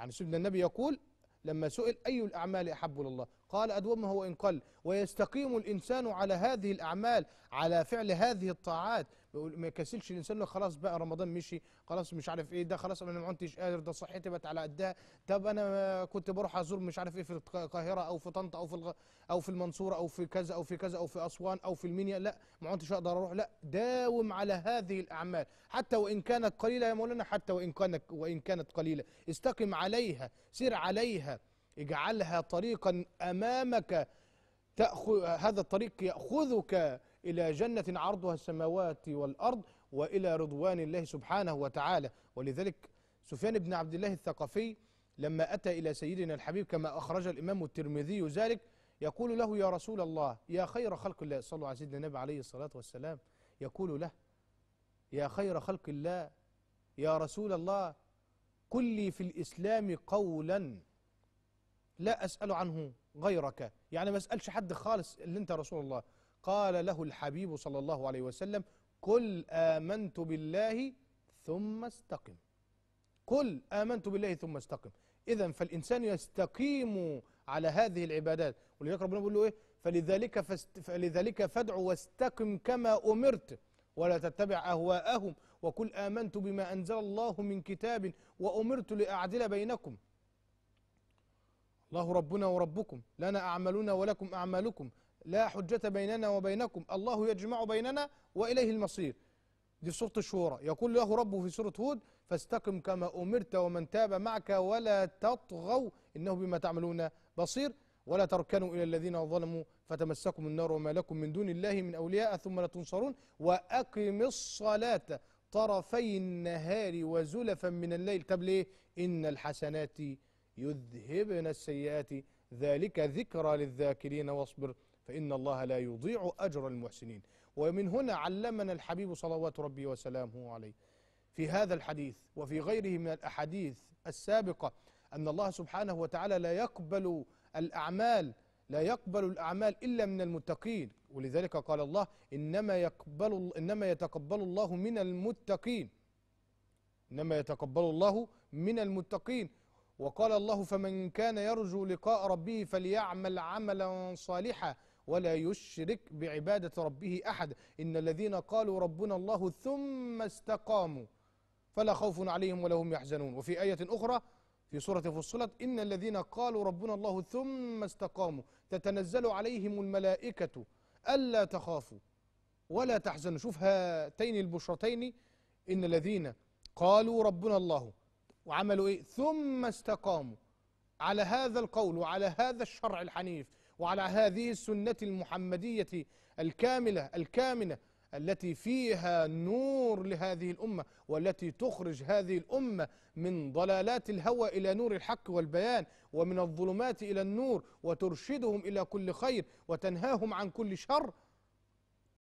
يعني سيدنا النبي يقول لما سئل أي الأعمال أحب لله قال أدومه وإن قل ويستقيم الإنسان على هذه الأعمال على فعل هذه الطاعات ما يكسلش الإنسان له خلاص بقى رمضان مشي خلاص مش عارف إيه ده خلاص أنا ما كنتش قادر ده صحتي بقت على قدها طب أنا كنت بروح أزور مش عارف إيه في القاهرة أو في طنطا أو في الغ... أو في المنصورة أو في كذا أو في كذا أو في أسوان أو في المنيا لا ما كنتش أقدر أروح لا داوم على هذه الأعمال حتى وإن كانت قليلة يا مولانا حتى وإن كانت وإن كانت قليلة استقم عليها سير عليها اجعلها طريقا امامك تأخذ هذا الطريق ياخذك الى جنه عرضها السماوات والارض والى رضوان الله سبحانه وتعالى ولذلك سفيان بن عبد الله الثقفي لما اتى الى سيدنا الحبيب كما اخرج الامام الترمذي ذلك يقول له يا رسول الله يا خير خلق الله صلوا على سيدنا النبي عليه الصلاه والسلام يقول له يا خير خلق الله يا رسول الله قل لي في الاسلام قولا لا أسأل عنه غيرك يعني ما أسألش حد خالص اللي أنت رسول الله قال له الحبيب صلى الله عليه وسلم قل آمنت بالله ثم استقم قل آمنت بالله ثم استقم إذا فالإنسان يستقيم على هذه العبادات ولذلك ربنا بيقول له إيه فلذلك, فست فلذلك فادع واستقم كما أمرت ولا تتبع أهواءهم وقل آمنت بما أنزل الله من كتاب وأمرت لأعدل بينكم الله ربنا وربكم لنا أعمالنا ولكم أعمالكم لا حجة بيننا وبينكم الله يجمع بيننا وإليه المصير دي سورة الشورى يقول له ربه في سورة هود فاستقم كما أمرت ومن تاب معك ولا تطغوا إنه بما تعملون بصير ولا تركنوا إلى الذين ظلموا فتمسكم النار وما لكم من دون الله من أولياء ثم لا تنصرون وأقم الصلاة طرفي النهار وزلفا من الليل طب ليه إن الحسنات يذهبن السيئات ذلك ذكرى للذاكرين واصبر فإن الله لا يضيع أجر المحسنين ومن هنا علمنا الحبيب صلوات ربي وسلامه عليه في هذا الحديث وفي غيره من الأحاديث السابقة أن الله سبحانه وتعالى لا يقبل الأعمال لا يقبل الأعمال إلا من المتقين ولذلك قال الله إنما يقبل إنما يتقبل الله من المتقين إنما يتقبل الله من المتقين وقال الله فمن كان يرجو لقاء ربه فليعمل عملا صالحا ولا يشرك بعبادة ربه أحد إن الذين قالوا ربنا الله ثم استقاموا فلا خوف عليهم ولا هم يحزنون وفي آية أخرى في سورة فصلت إن الذين قالوا ربنا الله ثم استقاموا تتنزل عليهم الملائكة ألا تخافوا ولا تحزنوا شوف هاتين البشرتين إن الذين قالوا ربنا الله وعملوا إيه ثم استقاموا على هذا القول وعلى هذا الشرع الحنيف وعلى هذه السنة المحمدية الكاملة الكامنة التي فيها نور لهذه الأمة والتي تخرج هذه الأمة من ضلالات الهوى إلى نور الحق والبيان ومن الظلمات إلى النور وترشدهم إلى كل خير وتنهاهم عن كل شر